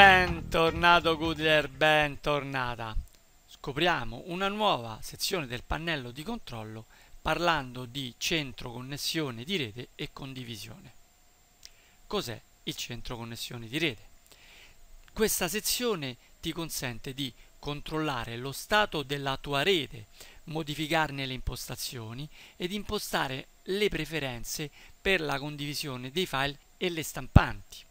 Bentornato Goodler, bentornata. Scopriamo una nuova sezione del pannello di controllo parlando di centro connessione di rete e condivisione. Cos'è il centro connessione di rete? Questa sezione ti consente di controllare lo stato della tua rete, modificarne le impostazioni ed impostare le preferenze per la condivisione dei file e le stampanti.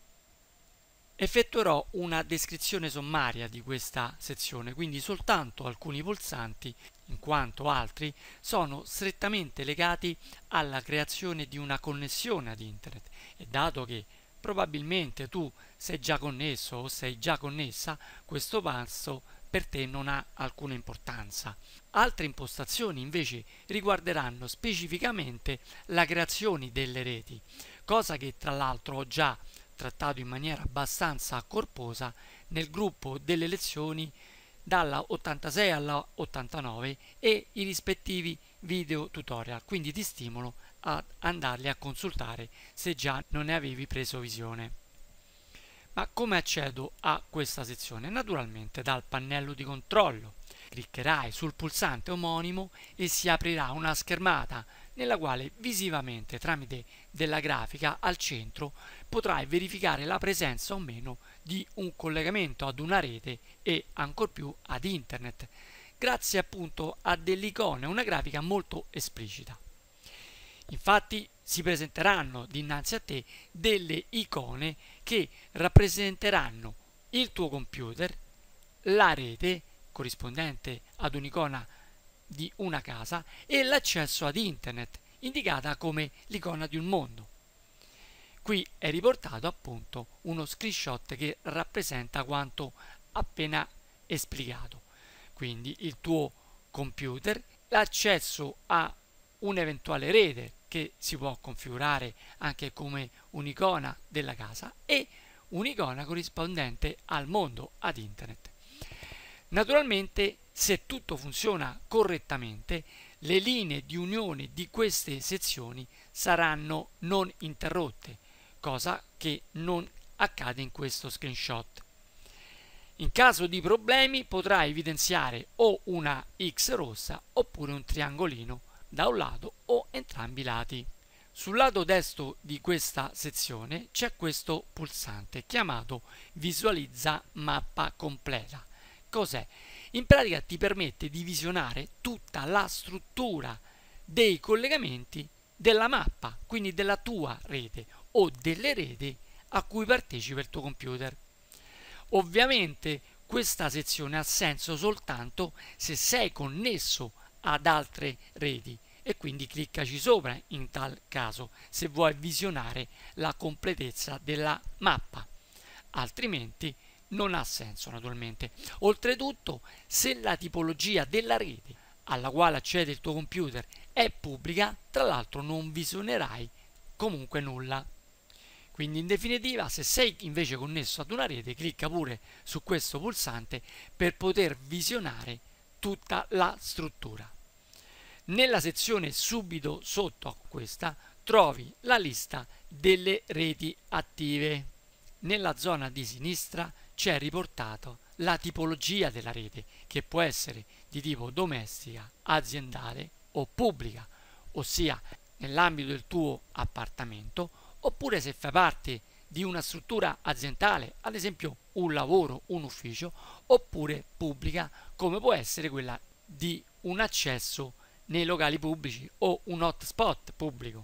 Effettuerò una descrizione sommaria di questa sezione, quindi soltanto alcuni pulsanti, in quanto altri, sono strettamente legati alla creazione di una connessione ad Internet e dato che probabilmente tu sei già connesso o sei già connessa, questo passo per te non ha alcuna importanza. Altre impostazioni invece riguarderanno specificamente la creazione delle reti, cosa che tra l'altro ho già trattato in maniera abbastanza corposa nel gruppo delle lezioni dalla 86 alla 89 e i rispettivi video tutorial, quindi ti stimolo ad andarli a consultare se già non ne avevi preso visione. Ma come accedo a questa sezione? Naturalmente dal pannello di controllo. Cliccherai sul pulsante omonimo e si aprirà una schermata nella quale visivamente tramite della grafica al centro potrai verificare la presenza o meno di un collegamento ad una rete e ancor più ad internet, grazie appunto a delle una grafica molto esplicita. Infatti si presenteranno dinanzi a te delle icone che rappresenteranno il tuo computer, la rete corrispondente ad un'icona di una casa e l'accesso ad internet, indicata come l'icona di un mondo. Qui è riportato appunto uno screenshot che rappresenta quanto appena esplicato, quindi il tuo computer, l'accesso a un'eventuale rete che si può configurare anche come un'icona della casa e un'icona corrispondente al mondo ad internet. Naturalmente se tutto funziona correttamente, le linee di unione di queste sezioni saranno non interrotte, cosa che non accade in questo screenshot. In caso di problemi potrà evidenziare o una X rossa oppure un triangolino da un lato o entrambi i lati. Sul lato destro di questa sezione c'è questo pulsante chiamato visualizza mappa completa. Cos'è? in pratica ti permette di visionare tutta la struttura dei collegamenti della mappa, quindi della tua rete o delle reti a cui partecipa il tuo computer. Ovviamente questa sezione ha senso soltanto se sei connesso ad altre reti e quindi cliccaci sopra in tal caso se vuoi visionare la completezza della mappa, altrimenti non ha senso naturalmente. Oltretutto, se la tipologia della rete alla quale accede il tuo computer è pubblica, tra l'altro non visionerai comunque nulla. Quindi in definitiva, se sei invece connesso ad una rete, clicca pure su questo pulsante per poter visionare tutta la struttura. Nella sezione subito sotto a questa trovi la lista delle reti attive. Nella zona di sinistra c'è riportato la tipologia della rete che può essere di tipo domestica, aziendale o pubblica, ossia nell'ambito del tuo appartamento, oppure se fai parte di una struttura aziendale, ad esempio un lavoro, un ufficio, oppure pubblica, come può essere quella di un accesso nei locali pubblici o un hotspot pubblico.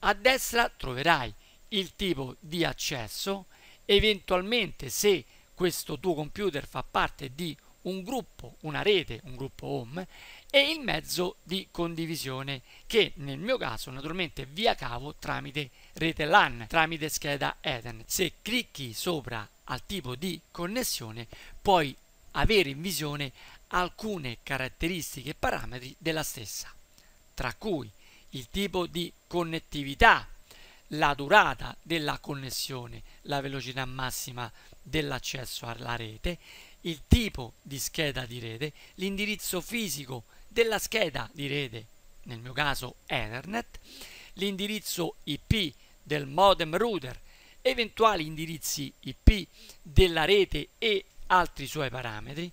A destra troverai il tipo di accesso eventualmente se questo tuo computer fa parte di un gruppo, una rete, un gruppo home e il mezzo di condivisione che nel mio caso naturalmente via cavo tramite rete LAN, tramite scheda Ethernet. Se clicchi sopra al tipo di connessione puoi avere in visione alcune caratteristiche e parametri della stessa, tra cui il tipo di connettività la durata della connessione, la velocità massima dell'accesso alla rete, il tipo di scheda di rete, l'indirizzo fisico della scheda di rete, nel mio caso Ethernet, l'indirizzo IP del modem router, eventuali indirizzi IP della rete e altri suoi parametri,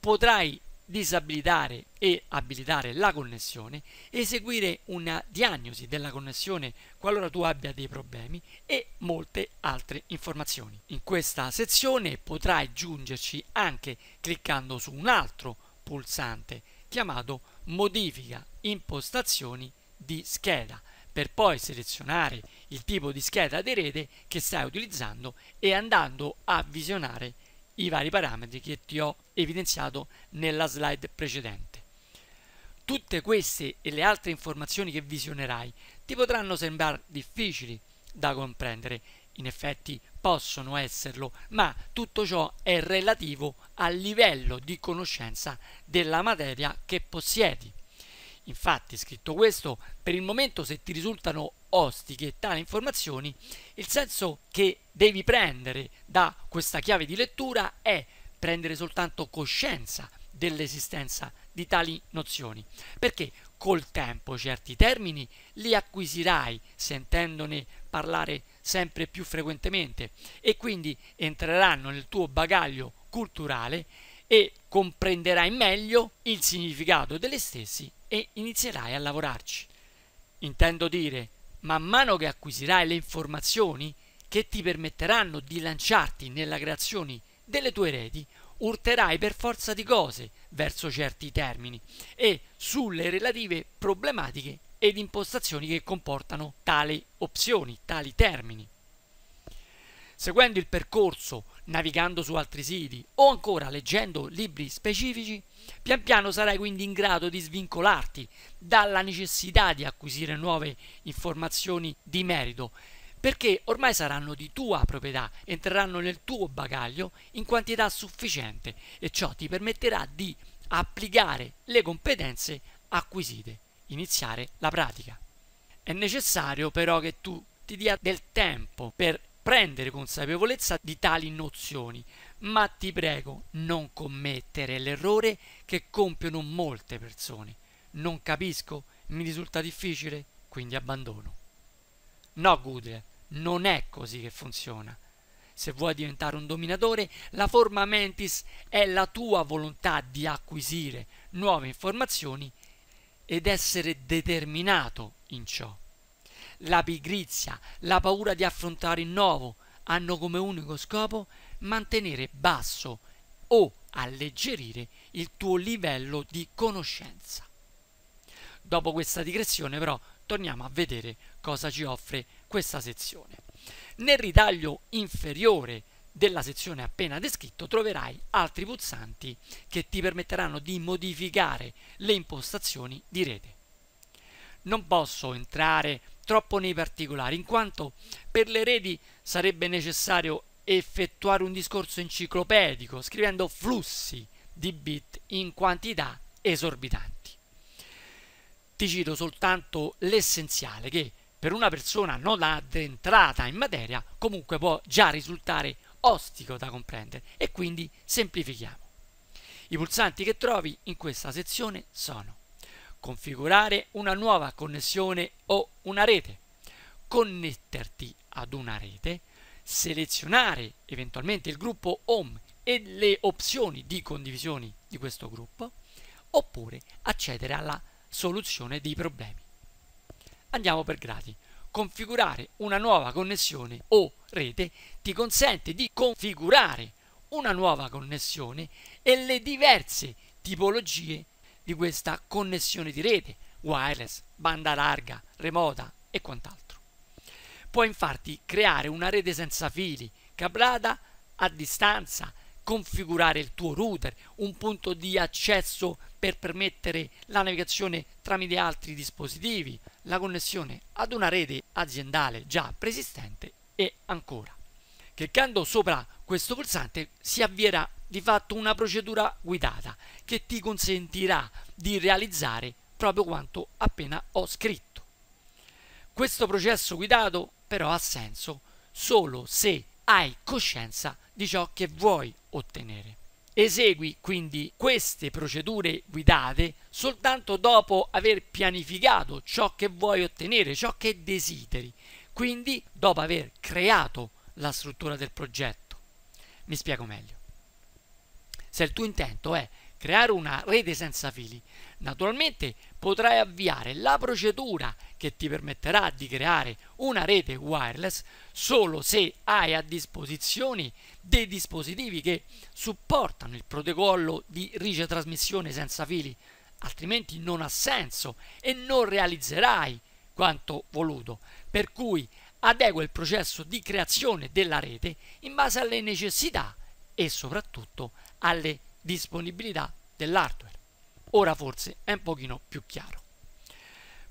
potrai disabilitare e abilitare la connessione, eseguire una diagnosi della connessione qualora tu abbia dei problemi e molte altre informazioni. In questa sezione potrai giungerci anche cliccando su un altro pulsante chiamato modifica impostazioni di scheda per poi selezionare il tipo di scheda di rete che stai utilizzando e andando a visionare il i vari parametri che ti ho evidenziato nella slide precedente. Tutte queste e le altre informazioni che visionerai ti potranno sembrare difficili da comprendere, in effetti possono esserlo, ma tutto ciò è relativo al livello di conoscenza della materia che possiedi. Infatti, scritto questo, per il momento se ti risultano ostiche tali informazioni, il senso che devi prendere da questa chiave di lettura è prendere soltanto coscienza dell'esistenza di tali nozioni, perché col tempo certi termini li acquisirai sentendone parlare sempre più frequentemente e quindi entreranno nel tuo bagaglio culturale e comprenderai meglio il significato delle stesse e inizierai a lavorarci. Intendo dire, man mano che acquisirai le informazioni che ti permetteranno di lanciarti nella creazione delle tue reti, urterai per forza di cose verso certi termini e sulle relative problematiche ed impostazioni che comportano tali opzioni, tali termini. Seguendo il percorso navigando su altri siti o ancora leggendo libri specifici, pian piano sarai quindi in grado di svincolarti dalla necessità di acquisire nuove informazioni di merito, perché ormai saranno di tua proprietà, entreranno nel tuo bagaglio in quantità sufficiente e ciò ti permetterà di applicare le competenze acquisite, iniziare la pratica. È necessario però che tu ti dia del tempo per prendere consapevolezza di tali nozioni, ma ti prego non commettere l'errore che compiono molte persone. Non capisco, mi risulta difficile, quindi abbandono. No, Gudre, non è così che funziona. Se vuoi diventare un dominatore, la forma mentis è la tua volontà di acquisire nuove informazioni ed essere determinato in ciò la pigrizia, la paura di affrontare il nuovo hanno come unico scopo mantenere basso o alleggerire il tuo livello di conoscenza. Dopo questa digressione però torniamo a vedere cosa ci offre questa sezione. Nel ritaglio inferiore della sezione appena descritto troverai altri pulsanti che ti permetteranno di modificare le impostazioni di rete. Non posso entrare troppo nei particolari, in quanto per le reti sarebbe necessario effettuare un discorso enciclopedico, scrivendo flussi di bit in quantità esorbitanti. Ti cito soltanto l'essenziale che per una persona non addentrata in materia comunque può già risultare ostico da comprendere e quindi semplifichiamo. I pulsanti che trovi in questa sezione sono configurare una nuova connessione o una rete, connetterti ad una rete, selezionare eventualmente il gruppo home e le opzioni di condivisione di questo gruppo, oppure accedere alla soluzione dei problemi. Andiamo per gradi. Configurare una nuova connessione o rete ti consente di configurare una nuova connessione e le diverse tipologie di di questa connessione di rete, wireless, banda larga, remota e quant'altro. Puoi infatti creare una rete senza fili, cablata a distanza, configurare il tuo router, un punto di accesso per permettere la navigazione tramite altri dispositivi, la connessione ad una rete aziendale già preesistente e ancora. Cliccando sopra questo pulsante si avvierà di fatto una procedura guidata che ti consentirà di realizzare proprio quanto appena ho scritto. Questo processo guidato però ha senso solo se hai coscienza di ciò che vuoi ottenere. Esegui quindi queste procedure guidate soltanto dopo aver pianificato ciò che vuoi ottenere, ciò che desideri, quindi dopo aver creato la struttura del progetto. Mi spiego meglio. Se il tuo intento è creare una rete senza fili, naturalmente potrai avviare la procedura che ti permetterà di creare una rete wireless solo se hai a disposizione dei dispositivi che supportano il protocollo di ricetrasmissione senza fili, altrimenti non ha senso e non realizzerai quanto voluto. Per cui adegua il processo di creazione della rete in base alle necessità e soprattutto alle disponibilità dell'hardware. Ora forse è un pochino più chiaro.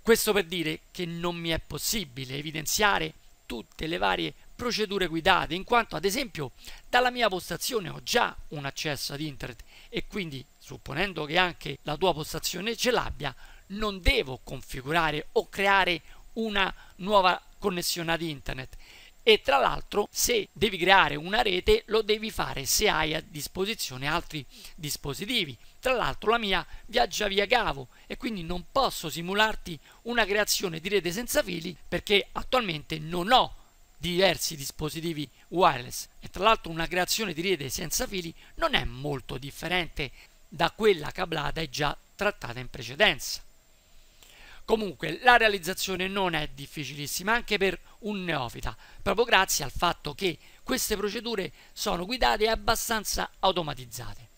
Questo per dire che non mi è possibile evidenziare tutte le varie procedure guidate, in quanto ad esempio dalla mia postazione ho già un accesso ad internet e quindi supponendo che anche la tua postazione ce l'abbia, non devo configurare o creare una nuova connessione ad internet, e tra l'altro se devi creare una rete lo devi fare se hai a disposizione altri dispositivi tra l'altro la mia viaggia via cavo e quindi non posso simularti una creazione di rete senza fili perché attualmente non ho diversi dispositivi wireless e tra l'altro una creazione di rete senza fili non è molto differente da quella cablata e già trattata in precedenza Comunque la realizzazione non è difficilissima anche per un neofita, proprio grazie al fatto che queste procedure sono guidate e abbastanza automatizzate.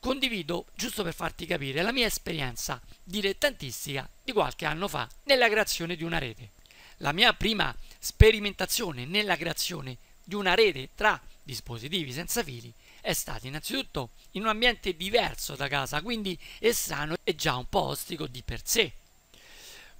Condivido, giusto per farti capire, la mia esperienza dilettantistica di qualche anno fa nella creazione di una rete. La mia prima sperimentazione nella creazione di una rete tra dispositivi senza fili è stata innanzitutto in un ambiente diverso da casa, quindi è strano e già un po' ostico di per sé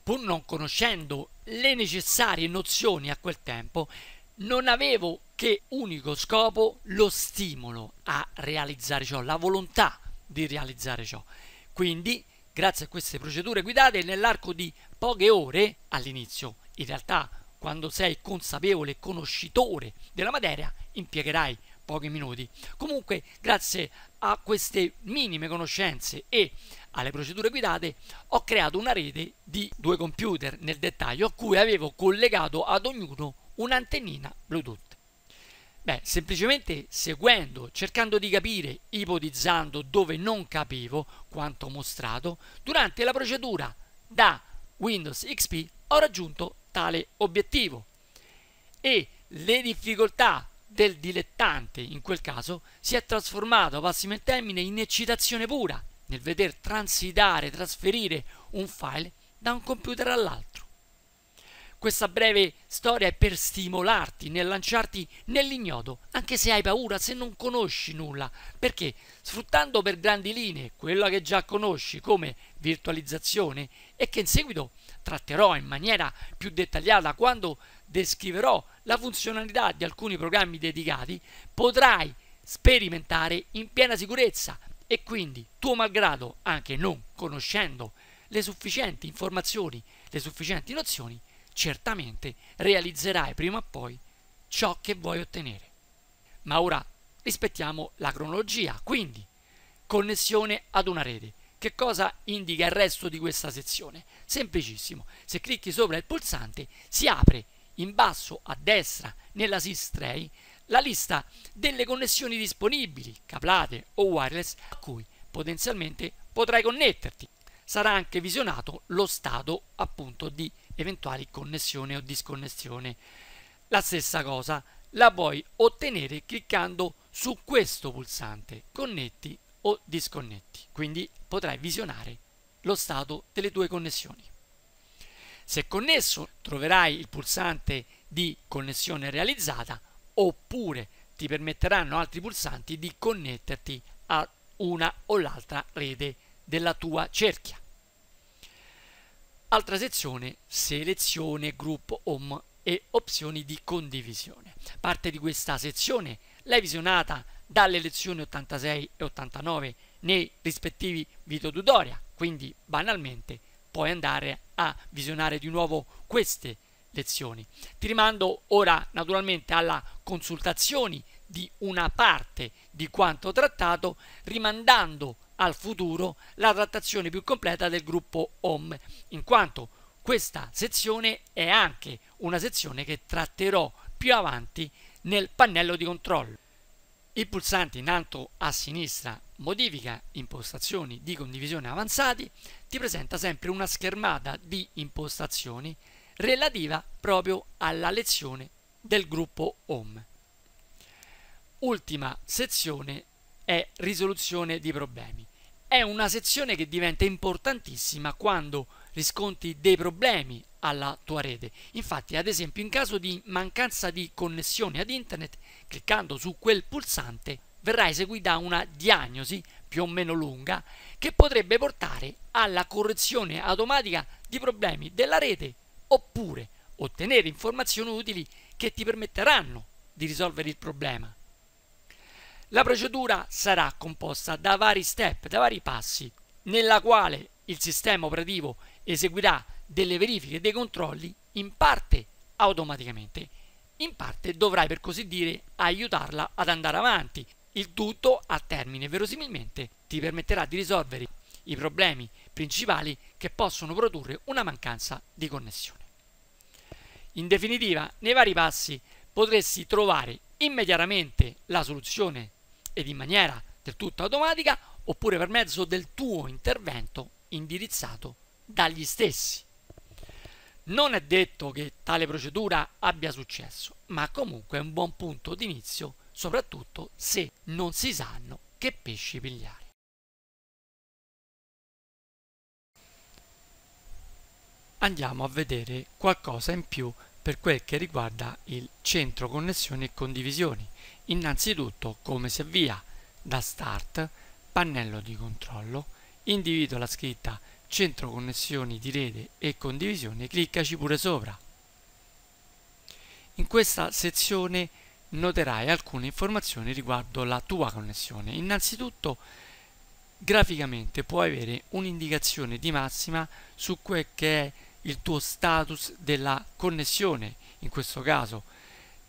pur non conoscendo le necessarie nozioni a quel tempo, non avevo che unico scopo lo stimolo a realizzare ciò, la volontà di realizzare ciò. Quindi, grazie a queste procedure guidate, nell'arco di poche ore all'inizio, in realtà quando sei consapevole e conoscitore della materia, impiegherai pochi minuti. Comunque, grazie a queste minime conoscenze e alle procedure guidate, ho creato una rete di due computer nel dettaglio a cui avevo collegato ad ognuno un'antennina Bluetooth. Beh, semplicemente seguendo, cercando di capire, ipotizzando dove non capivo quanto mostrato, durante la procedura da Windows XP ho raggiunto tale obiettivo. E le difficoltà del dilettante in quel caso si è trasformato, passiamo il termine, in eccitazione pura, nel veder transitare, trasferire un file da un computer all'altro. Questa breve storia è per stimolarti nel lanciarti nell'ignoto, anche se hai paura, se non conosci nulla, perché sfruttando per grandi linee quella che già conosci come virtualizzazione e che in seguito tratterò in maniera più dettagliata quando descriverò la funzionalità di alcuni programmi dedicati, potrai sperimentare in piena sicurezza e quindi, tuo malgrado, anche non conoscendo le sufficienti informazioni, le sufficienti nozioni, certamente realizzerai prima o poi ciò che vuoi ottenere. Ma ora rispettiamo la cronologia, quindi connessione ad una rete. Che cosa indica il resto di questa sezione? Semplicissimo, se clicchi sopra il pulsante si apre in basso a destra nella SIS la lista delle connessioni disponibili, caplate o wireless, a cui potenzialmente potrai connetterti. Sarà anche visionato lo stato appunto di eventuali connessione o disconnessione. La stessa cosa la puoi ottenere cliccando su questo pulsante connetti o disconnetti, quindi potrai visionare lo stato delle tue connessioni. Se connesso troverai il pulsante di connessione realizzata oppure ti permetteranno altri pulsanti di connetterti a una o l'altra rete della tua cerchia. Altra sezione, selezione gruppo home e opzioni di condivisione. Parte di questa sezione l'hai visionata dalle lezioni 86 e 89 nei rispettivi video tutorial, quindi banalmente puoi andare a visionare di nuovo queste lezioni. Ti rimando ora naturalmente alla consultazione di una parte di quanto trattato, rimandando al futuro la trattazione più completa del gruppo OM, in quanto questa sezione è anche una sezione che tratterò più avanti nel pannello di controllo. Il pulsante in alto a sinistra modifica impostazioni di condivisione avanzati ti presenta sempre una schermata di impostazioni relativa proprio alla lezione del gruppo home. Ultima sezione è risoluzione di problemi. È una sezione che diventa importantissima quando riscontri dei problemi alla tua rete. Infatti, ad esempio, in caso di mancanza di connessione ad internet, cliccando su quel pulsante verrà eseguita una diagnosi più o meno lunga che potrebbe portare alla correzione automatica di problemi della rete oppure ottenere informazioni utili che ti permetteranno di risolvere il problema. La procedura sarà composta da vari step, da vari passi, nella quale il sistema operativo eseguirà delle verifiche e dei controlli in parte automaticamente, in parte dovrai per così dire aiutarla ad andare avanti. Il tutto a termine verosimilmente ti permetterà di risolvere i problemi principali che possono produrre una mancanza di connessione. In definitiva, nei vari passi potresti trovare immediatamente la soluzione ed in maniera del tutto automatica oppure per mezzo del tuo intervento indirizzato dagli stessi. Non è detto che tale procedura abbia successo, ma comunque è un buon punto d'inizio, soprattutto se non si sanno che pesci pigliare. andiamo a vedere qualcosa in più per quel che riguarda il centro connessioni e condivisioni. Innanzitutto come si avvia da Start, pannello di controllo, individuo la scritta Centro connessioni di rete e condivisione, cliccaci pure sopra. In questa sezione noterai alcune informazioni riguardo la tua connessione. Innanzitutto graficamente puoi avere un'indicazione di massima su quel che è il tuo status della connessione, in questo caso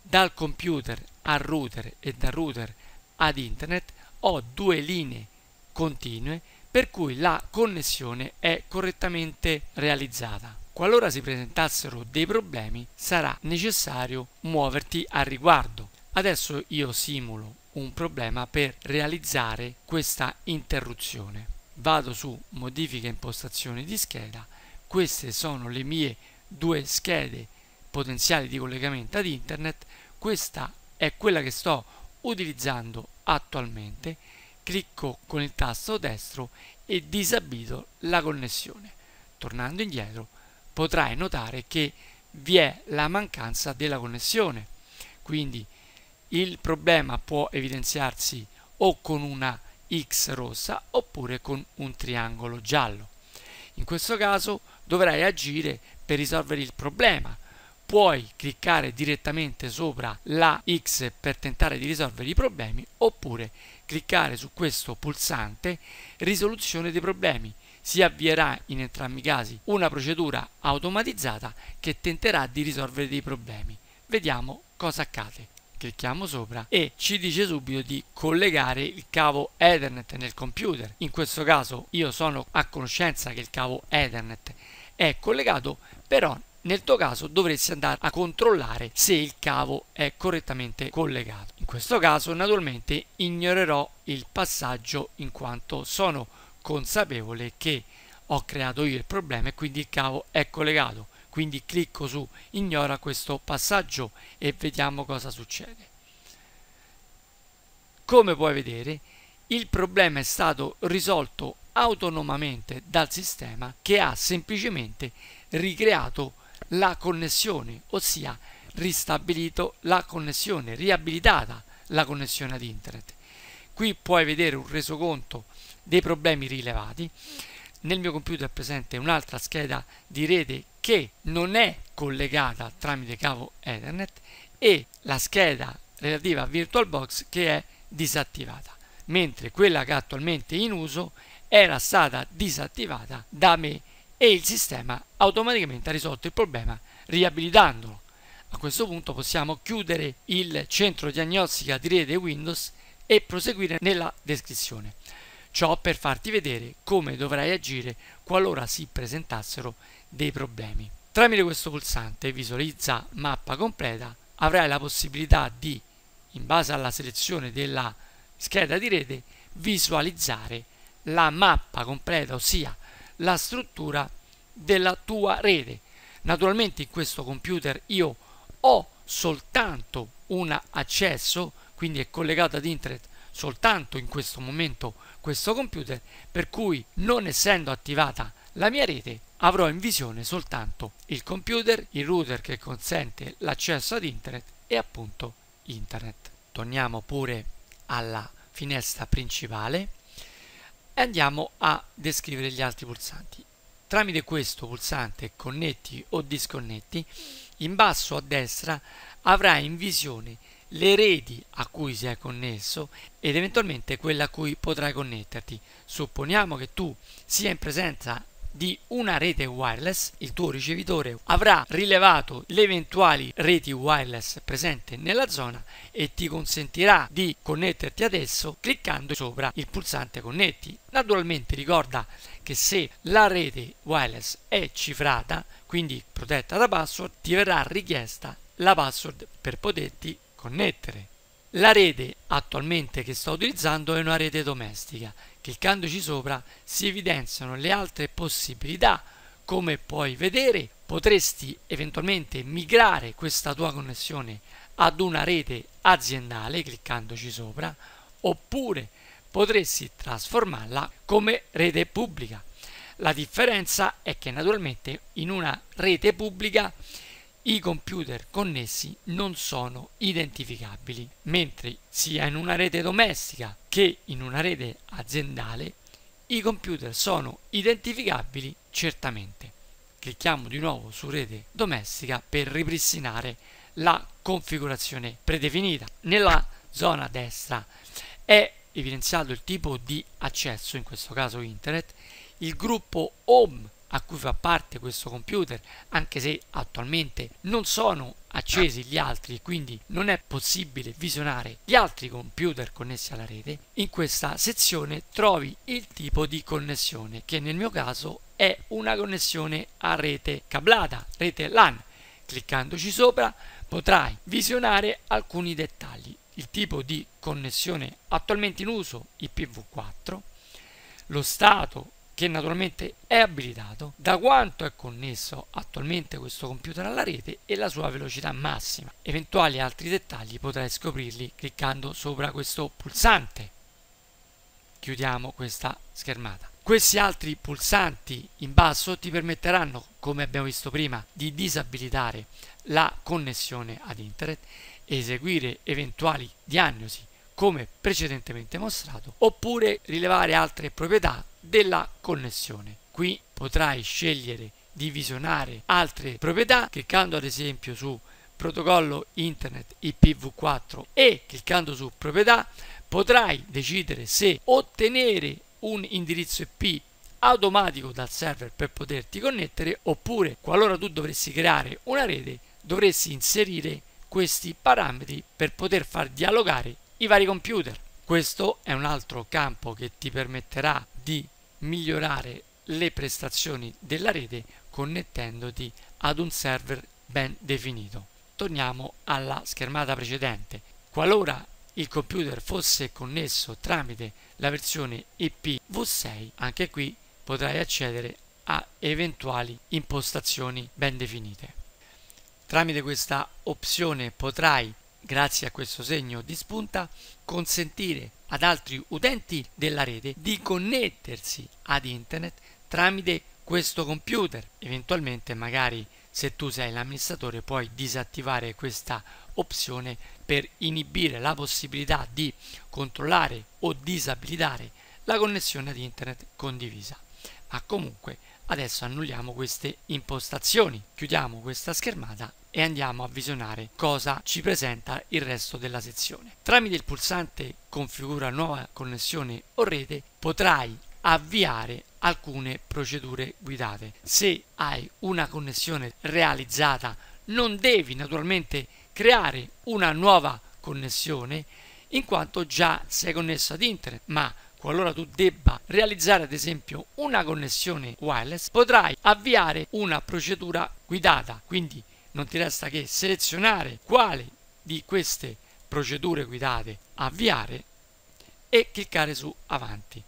dal computer al router e dal router ad internet, ho due linee continue per cui la connessione è correttamente realizzata. Qualora si presentassero dei problemi sarà necessario muoverti al riguardo. Adesso io simulo un problema per realizzare questa interruzione. Vado su modifica impostazioni di scheda queste sono le mie due schede potenziali di collegamento ad internet questa è quella che sto utilizzando attualmente clicco con il tasto destro e disabito la connessione tornando indietro potrai notare che vi è la mancanza della connessione quindi il problema può evidenziarsi o con una X rossa oppure con un triangolo giallo in questo caso dovrai agire per risolvere il problema. Puoi cliccare direttamente sopra la X per tentare di risolvere i problemi oppure cliccare su questo pulsante risoluzione dei problemi. Si avvierà in entrambi i casi una procedura automatizzata che tenterà di risolvere dei problemi. Vediamo cosa accade clicchiamo sopra e ci dice subito di collegare il cavo Ethernet nel computer. In questo caso io sono a conoscenza che il cavo Ethernet è collegato, però nel tuo caso dovresti andare a controllare se il cavo è correttamente collegato. In questo caso naturalmente ignorerò il passaggio in quanto sono consapevole che ho creato io il problema e quindi il cavo è collegato. Quindi clicco su ignora questo passaggio e vediamo cosa succede. Come puoi vedere il problema è stato risolto autonomamente dal sistema che ha semplicemente ricreato la connessione, ossia ristabilito la connessione, riabilitata la connessione ad internet. Qui puoi vedere un resoconto dei problemi rilevati. Nel mio computer è presente un'altra scheda di rete che non è collegata tramite cavo Ethernet e la scheda relativa a VirtualBox che è disattivata, mentre quella che attualmente è in uso è era stata disattivata da me e il sistema automaticamente ha risolto il problema riabilitandolo. A questo punto possiamo chiudere il centro diagnostica di rete Windows e proseguire nella descrizione. Ciò per farti vedere come dovrai agire qualora si presentassero dei problemi. Tramite questo pulsante visualizza mappa completa avrai la possibilità di, in base alla selezione della scheda di rete, visualizzare la mappa completa, ossia la struttura della tua rete. Naturalmente in questo computer io ho soltanto un accesso, quindi è collegato ad internet soltanto in questo momento questo computer, per cui non essendo attivata la mia rete avrò in visione soltanto il computer, il router che consente l'accesso ad internet e appunto internet. Torniamo pure alla finestra principale e andiamo a descrivere gli altri pulsanti. Tramite questo pulsante connetti o disconnetti, in basso a destra avrai in visione le reti a cui si è connesso ed eventualmente quella a cui potrai connetterti. Supponiamo che tu sia in presenza di una rete wireless, il tuo ricevitore avrà rilevato le eventuali reti wireless presenti nella zona e ti consentirà di connetterti adesso cliccando sopra il pulsante connetti. Naturalmente ricorda che se la rete wireless è cifrata, quindi protetta da password, ti verrà richiesta la password per poterti connettere. La rete attualmente che sto utilizzando è una rete domestica Cliccandoci sopra si evidenziano le altre possibilità. Come puoi vedere potresti eventualmente migrare questa tua connessione ad una rete aziendale cliccandoci sopra oppure potresti trasformarla come rete pubblica. La differenza è che naturalmente in una rete pubblica i computer connessi non sono identificabili, mentre sia in una rete domestica che in una rete aziendale i computer sono identificabili certamente. Clicchiamo di nuovo su rete domestica per ripristinare la configurazione predefinita. Nella zona destra è evidenziato il tipo di accesso, in questo caso internet, il gruppo home a cui fa parte questo computer, anche se attualmente non sono accesi gli altri quindi non è possibile visionare gli altri computer connessi alla rete, in questa sezione trovi il tipo di connessione che nel mio caso è una connessione a rete cablata, rete LAN. Cliccandoci sopra potrai visionare alcuni dettagli, il tipo di connessione attualmente in uso IPv4, lo stato che naturalmente è abilitato da quanto è connesso attualmente questo computer alla rete e la sua velocità massima. Eventuali altri dettagli potrai scoprirli cliccando sopra questo pulsante. Chiudiamo questa schermata. Questi altri pulsanti in basso ti permetteranno, come abbiamo visto prima, di disabilitare la connessione ad internet, eseguire eventuali diagnosi come precedentemente mostrato, oppure rilevare altre proprietà della connessione. Qui potrai scegliere di visionare altre proprietà, cliccando ad esempio su protocollo internet IPv4 e cliccando su proprietà potrai decidere se ottenere un indirizzo IP automatico dal server per poterti connettere oppure qualora tu dovessi creare una rete dovresti inserire questi parametri per poter far dialogare i vari computer. Questo è un altro campo che ti permetterà di migliorare le prestazioni della rete connettendoti ad un server ben definito. Torniamo alla schermata precedente. Qualora il computer fosse connesso tramite la versione IPv6, anche qui potrai accedere a eventuali impostazioni ben definite. Tramite questa opzione potrai grazie a questo segno di spunta, consentire ad altri utenti della rete di connettersi ad internet tramite questo computer. Eventualmente magari se tu sei l'amministratore puoi disattivare questa opzione per inibire la possibilità di controllare o disabilitare la connessione ad internet condivisa. Ma comunque adesso annulliamo queste impostazioni, chiudiamo questa schermata e andiamo a visionare cosa ci presenta il resto della sezione. Tramite il pulsante configura nuova connessione o rete potrai avviare alcune procedure guidate. Se hai una connessione realizzata non devi naturalmente creare una nuova connessione in quanto già sei connesso ad internet, ma qualora tu debba realizzare ad esempio una connessione wireless potrai avviare una procedura guidata, quindi non ti resta che selezionare quale di queste procedure guidate avviare e cliccare su avanti.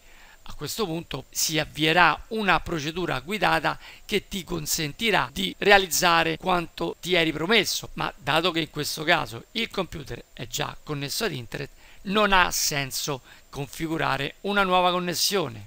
A questo punto si avvierà una procedura guidata che ti consentirà di realizzare quanto ti eri promesso, ma dato che in questo caso il computer è già connesso ad internet, non ha senso configurare una nuova connessione.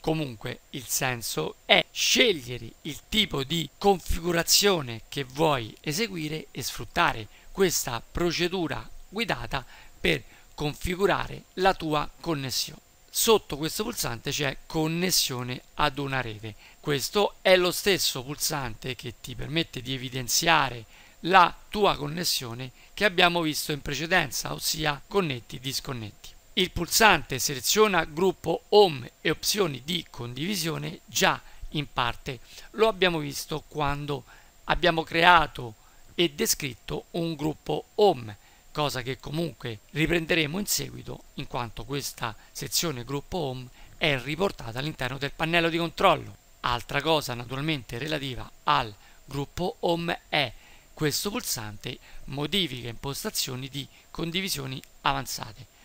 Comunque il senso è scegliere il tipo di configurazione che vuoi eseguire e sfruttare questa procedura guidata per configurare la tua connessione. Sotto questo pulsante c'è connessione ad una rete. Questo è lo stesso pulsante che ti permette di evidenziare la tua connessione che abbiamo visto in precedenza, ossia connetti disconnetti il pulsante seleziona gruppo home e opzioni di condivisione già in parte lo abbiamo visto quando abbiamo creato e descritto un gruppo home cosa che comunque riprenderemo in seguito in quanto questa sezione gruppo home è riportata all'interno del pannello di controllo altra cosa naturalmente relativa al gruppo home è questo pulsante modifica impostazioni di condivisioni avanzate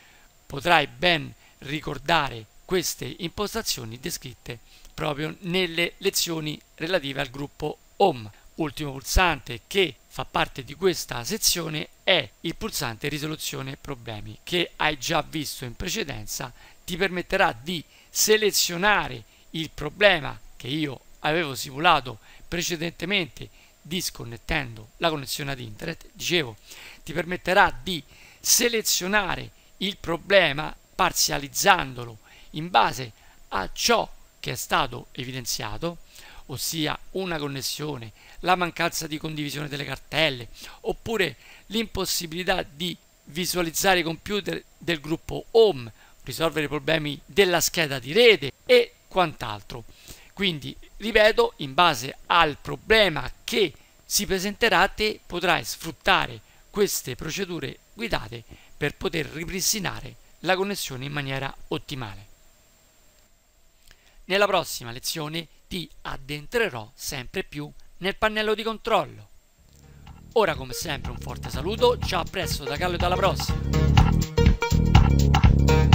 potrai ben ricordare queste impostazioni descritte proprio nelle lezioni relative al gruppo Home. Ultimo pulsante che fa parte di questa sezione è il pulsante risoluzione problemi che hai già visto in precedenza ti permetterà di selezionare il problema che io avevo simulato precedentemente disconnettendo la connessione ad internet dicevo ti permetterà di selezionare il problema parzializzandolo in base a ciò che è stato evidenziato, ossia una connessione, la mancanza di condivisione delle cartelle, oppure l'impossibilità di visualizzare i computer del gruppo home, risolvere i problemi della scheda di rete e quant'altro. Quindi, ripeto, in base al problema che si presenterà te potrai sfruttare queste procedure guidate per poter ripristinare la connessione in maniera ottimale. Nella prossima lezione ti addentrerò sempre più nel pannello di controllo. Ora come sempre un forte saluto, ciao a presto da Carlo e alla prossima!